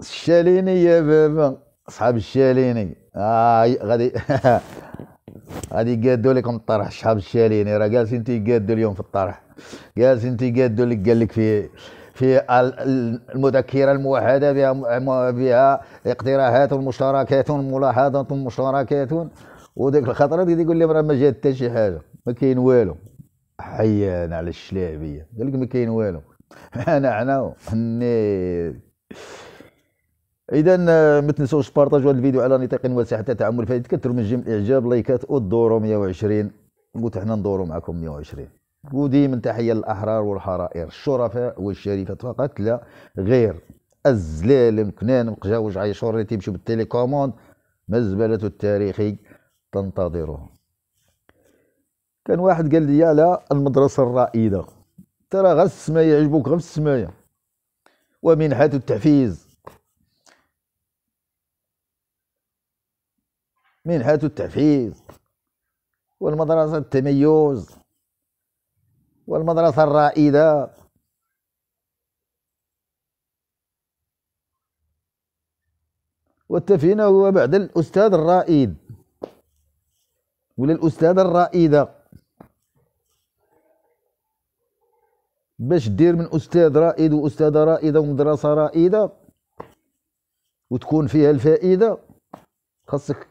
الشاليني يا بابا صحاب الشاليني آه غادي غادي يقادو لكم الطرح صحاب الشاليني راه جالسين تيقادو اليوم في الطرح جالسين تيقادو اللي قال لك في في المذكره الموحده بها بها اقتراحات مشتركات ملاحظات مشتركات وديك الخطره ديك يقول لهم راه ما جات حتى شي حاجه ما كاين والو حيانا على الشلابيه قال لك ما كاين والو انا حنا هني اذا آه، ما تنسوش تبارطاجوا هذا الفيديو على نطاق واسع حتى تعمل فيه تكثروا من جيم الاعجاب لايكات ودوروا 120 قلت احنا ندوروا معكم 120 وديما تحيه للاحرار والحرائر الشرفاء والشريفات فقط لا غير الزلال مكنان مقجاوج عيشور اللي تيمشيو ما مزبلته التاريخي تنتظروه كان واحد قال لي على المدرسه الرائده ترى غا السمايه يعجبوك غا السمايه ومنحه التحفيز منحة التحفيز والمدرسة التميز والمدرسة الرائدة والتفهيم هو بعد الأستاذ الرائد ولا الأستاذة الرائدة باش دير من أستاذ رائد وأستاذة رائدة ومدرسة رائدة وتكون فيها الفائدة خاصك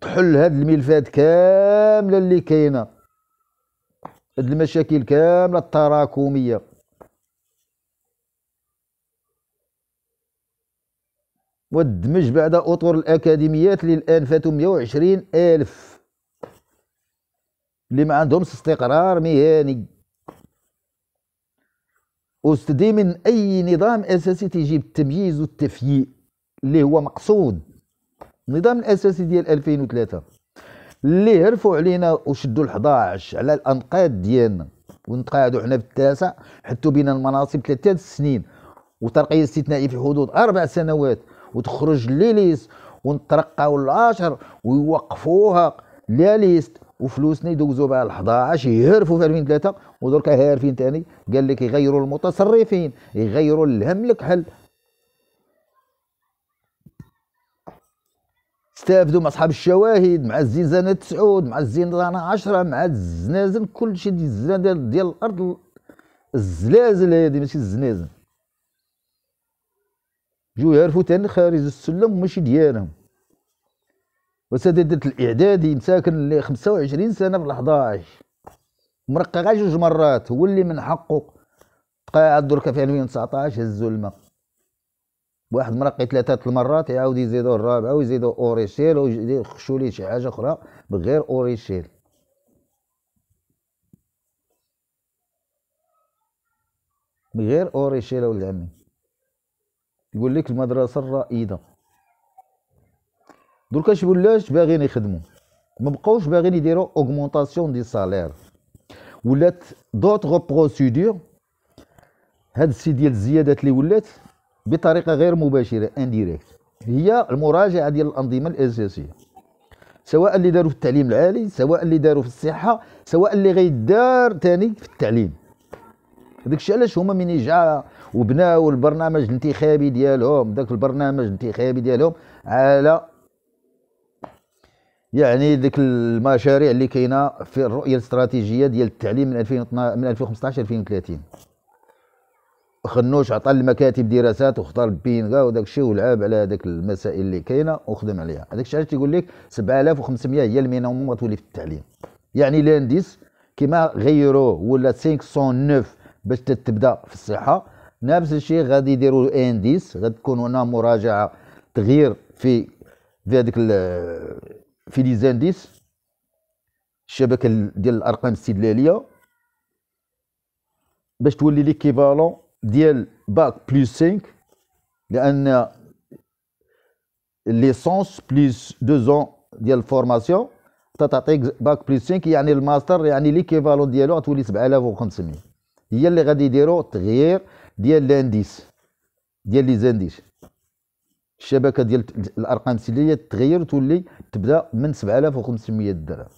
تحل هاد الملفات كامله اللي كاينه هاد المشاكل كامله التراكميه ودمج بعد اطر الاكاديميات اللي الان فاتوا 120 الف اللي ما عندهمش استقرار مهني واستدي من اي نظام اساسي تجيب التمييز والتفييق اللي هو مقصود النظام الاساسي ديال 2003 اللي هرفوا علينا وشدوا ال11 على الانقاض ديالنا ونتقاعدوا حنا بالتاسع حطوا بينا المناصب ثلاثه السنين وترقيه استثنائيه في حدود اربع سنوات وتخرج ليليس ونترقاو ال10 ويوقفوها لا ليست وفلوسنا يدوزوا بها ال 11 يهرفوا في 2003 ودركا هارفين ثاني قال لك يغيروا المتصرفين يغيروا الهم لك حل استافدوا مع اصحاب الشواهد مع الزنزانه تسعود مع الزنزانه عشرة مع الزنازل كل شيء ديال الزنازل ديال الارض الزلازل هادي ماشي الزنازل جو يعرفوا تاني خارج السلم ماشي ديالهم وسادات الاعدادي مساكن اللي 25 سنه في ال11 مرقى غير جوج مرات هو اللي من حقه تقاعد درك في 2019 هزوا الماء واحد مرقي ثلاثة المرات يعاود يزيدو الرابعة ويزيدوا اوريشيل ويخشوا لي شي حاجة أخرى بغير اوريشيل بغير اوريشيل عمي يقول لك المدرسة الرائدة دركا شي ولاش باغيين يخدموا ما بقاوش باغيين يديروا اوغمونطاسيون دي سالير ولات دوطغ بروسيدور هاد السي ديال الزيادات اللي ولات بطريقه غير مباشره انديريكت هي المراجعه ديال الانظمه الاساسيه سواء اللي داروا في التعليم العالي سواء اللي داروا في الصحه سواء اللي غيدار ثاني في التعليم هذاك الشيء علاش هما من جا وبناوا البرنامج الانتخابي ديالهم ذاك البرنامج الانتخابي ديالهم على يعني ديك المشاريع اللي كاينه في الرؤيه الاستراتيجيه ديال التعليم من 2012 من 2015 2030 خنوش عطى المكاتب دراسات وختار بينغا وداك الشيء ولعب على هذاك المسائل اللي كاينه وخدم عليها هذاك الشيء علاش تيقول لك 7500 هي المينيموم تولي في التعليم يعني لانديس كيما غيروه ولا 509 باش تبدا في الصحه نفس الشيء غادي يديروا انديس غتكون هنا مراجعه تغيير في في هذيك في لي زانديس الشبكه ديال الارقام الاستدلاليه باش تولي ليكيفالون ديال باك بلس 5 لان ليسونس بلس 2 ديال الفورماسيون تعطيك باك بلس 5 يعني الماستر يعني ليكيفالون ديالو غتولي 7500 هي اللي غادي يديروا تغيير ديال لانديس ديال لي زانديس الشبكه ديال الارقام السليه تغير تولي تبدا من 7500 درهم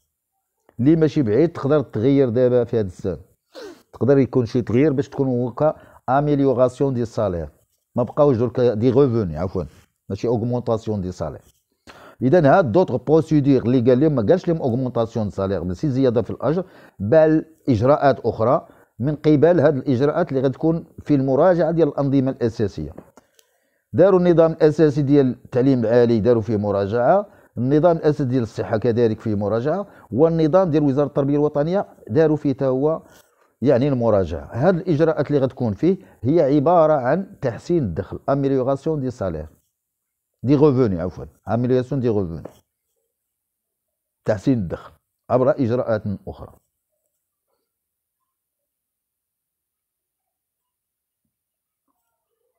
اللي ماشي بعيد تقدر تغير دابا في هذا السنه تقدر يكون شي تغيير باش تكون وقع amélioration des السالير ما بقاوش درك دي ريفوني عفوا ماشي اوغمونطاسيون دي سالير اذا هاد دوتر بروسيدور اللي قال لهم ما قالش لهم اوغمونطاسيون سالير ماشي زياده في الاجر بل اجراءات اخرى من قبل هاد الاجراءات اللي غتكون في المراجعه ديال الانظمه الاساسيه داروا النظام الاساسي ديال التعليم العالي داروا فيه مراجعه النظام الاساسي ديال الصحه كذلك فيه مراجعه والنظام ديال وزاره التربيه الوطنيه داروا فيه تا هو يعني المراجعه هذه الاجراءات اللي غتكون فيه هي عباره عن تحسين الدخل اميليوراسيون دي سالير دي غوفوني عفوا اميليوراسيون دي غوفوني تحسين الدخل عبر اجراءات اخرى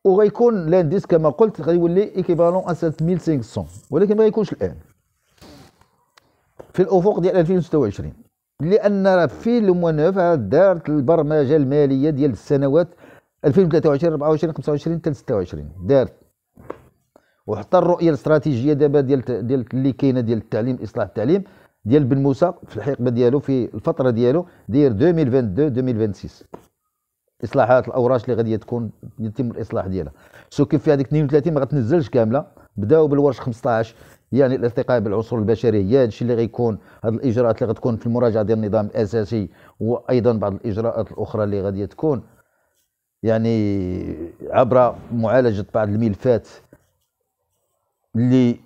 وغيكون لانديس كما قلت غيولي ايكيفالون ا 7500 ولكن ما يكونش الان في الافق ديال 2026 لان في لومونوف دارت البرمجه الماليه ديال السنوات 2023 24 25 حتى 26 دارت وحتى الرؤيه الاستراتيجيه دابا ديال ديال اللي كاينه ديال التعليم اصلاح التعليم ديال بن موسى في الحقبه ديالو في الفتره ديالو داير 2022 2026 اصلاحات الاوراش اللي غادي تكون يتم الاصلاح ديالها سو كيف في هذيك 32 ما غتنزلش كامله بداو بالورش 15 يعني الارتقاء بالعنصر البشري هذا الشيء اللي غيكون هذه الاجراءات اللي غتكون في المراجعه ديال النظام الاساسي وايضا بعض الاجراءات الاخرى اللي غادي تكون يعني عبر معالجه بعض الملفات اللي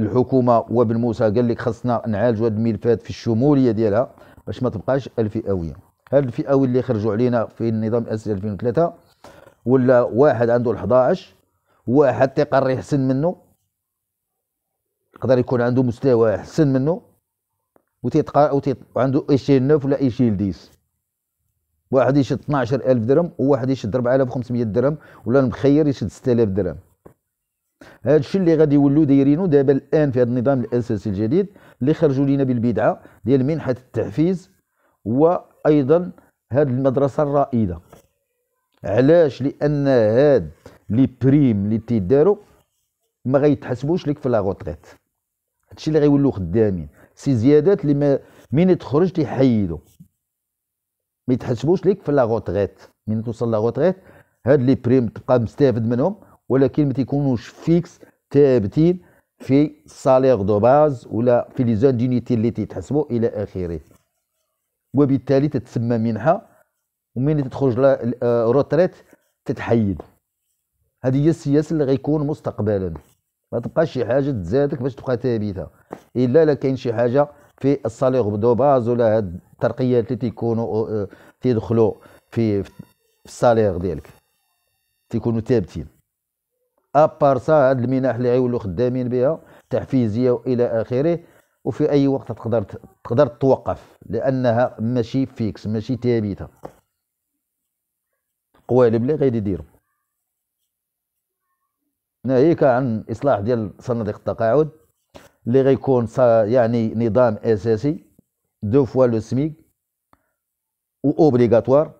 الحكومه وبالموسى قال لك خصنا نعالجوا هذه الملفات في الشموليه ديالها باش ما تبقاش الفئويه هاد الفئوي اللي خرجوا علينا في النظام الاساسي 2003 ولا واحد عنده 11 واحد تيقري حسن منه يقدر يكون عنده مستوى احسن منه وتيتقى وتيت وعنده ايشيل 9 ولا ايشيل 10 واحد يشد 12000 درهم وواحد يشد 4500 درهم ولا المخير يشد 6000 درهم هذا الشيء اللي غادي يولوا دايرينه دابا الان في هذا النظام الاساسي الجديد اللي خرجوا لينا بالبدعه ديال منحه التحفيز وايضا هذه المدرسه الرائده علاش لان هاد لي بريم اللي تيداروا ما غيتحسبوش لك في لا روتريت هادشي اللي غيولوا خدامين سي زيادات اللي ما من تخرج تيحيدوا ما يتحسبوش ليك في لا غوتغيت من توصل لا غوتغيت هاد لي بريم تبقى مستافد منهم ولكن ما تيكونوش فيكس ثابتين في سالير دو باز ولا في لي زوندينيتي اللي تيتحسبوا الى اخره وبالتالي تتسمى منحه ومين تخرج آه، روتريت تتحيد هذه هي السياسه اللي غيكون مستقبلا ما تبقاش شي حاجه تزادك باش تبقى ثابته الا لا كاين شي حاجه في الصالير دو باز ولا هاد الترقيات اللي تيكونوا أه، تيدخلوا في الصالير ديالك تيكونوا ثابتين ابار سا هاد المنح اللي غيولوا خدامين بها تحفيزيه والى اخره وفي اي وقت تقدر تقدر توقف لانها ماشي فيكس ماشي ثابته قوالب اللي غادي يديروا ناهيك عن اصلاح ديال صناديق التقاعد اللي غيكون يعني نظام اساسي دو فوا لو سميك و اوبليغاتوار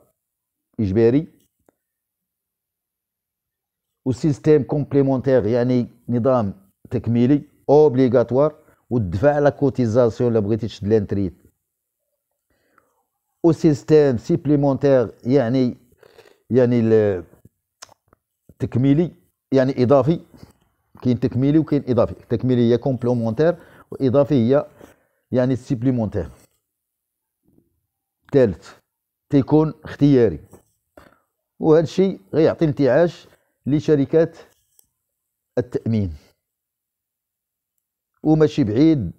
اجباري و سيستيم كومبليمونتير يعني نظام تكميلي اوبليغاتوار وتدفع لا كوتيزاسيون الا بغيتي تشد لانتريت سيستيم سيبليمونتير يعني يعني التكميلي يعني اضافي كاين تكميلي وكاين اضافي تكميلي هي كومبلومونتير واضافي هي يعني سيبليمونتير ثالث تيكون اختياري وهذا الشيء غيعطي انتعاش لشركات التامين وماشي بعيد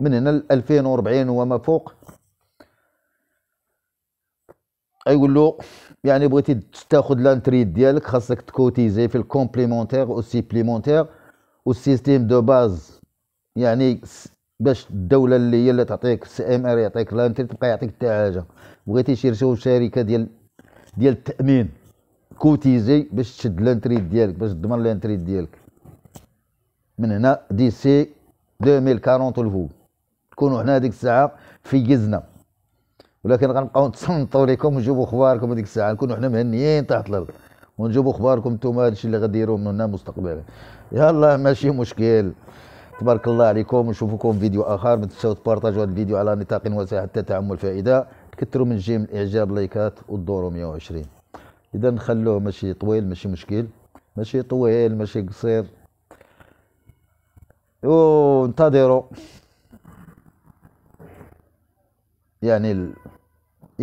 من هنا ل 2040 وما فوق يقول له يعني بغيتي تاخذ لانتريد ديالك خاصك تكوتيزي في الكومبليمونتير والسيبليمونتير والسيستيم دو باز يعني باش الدوله اللي هي اللي تعطيك سي ام ار يعطيك لانتريد تبقى يعطيك حتى حاجه بغيتي شي شركه ديال ديال التامين كوتيزي باش تشد لانتريد ديالك باش تضمن لانتريد ديالك من هنا دي سي 2040 والفوق تكونوا حنا هذيك الساعه في جزنه ولكن غنبقاو نتصنتوا لكم ونجيبوا اخباركم هذيك الساعه نكونوا حنا مهنيين تحت الارض ونجيبوا اخباركم انتم هذا الشيء اللي غديروه من هنا مستقبلا يلا ماشي مشكل تبارك الله عليكم ونشوفكم فيديو اخر ما تنساوش تبارطاجوا هذا الفيديو على نطاق واسع حتى تعمل فائده كثروا من جيم الاعجاب لايكات والدورو 120 اذا نخلوه ماشي طويل ماشي مشكل ماشي طويل ماشي قصير او انتظروا يعني ال...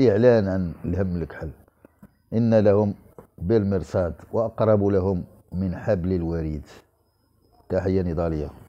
إعلانا لهم الكحل إن لهم بالمرصاد وأقرب لهم من حبل الوريد تحية نضالية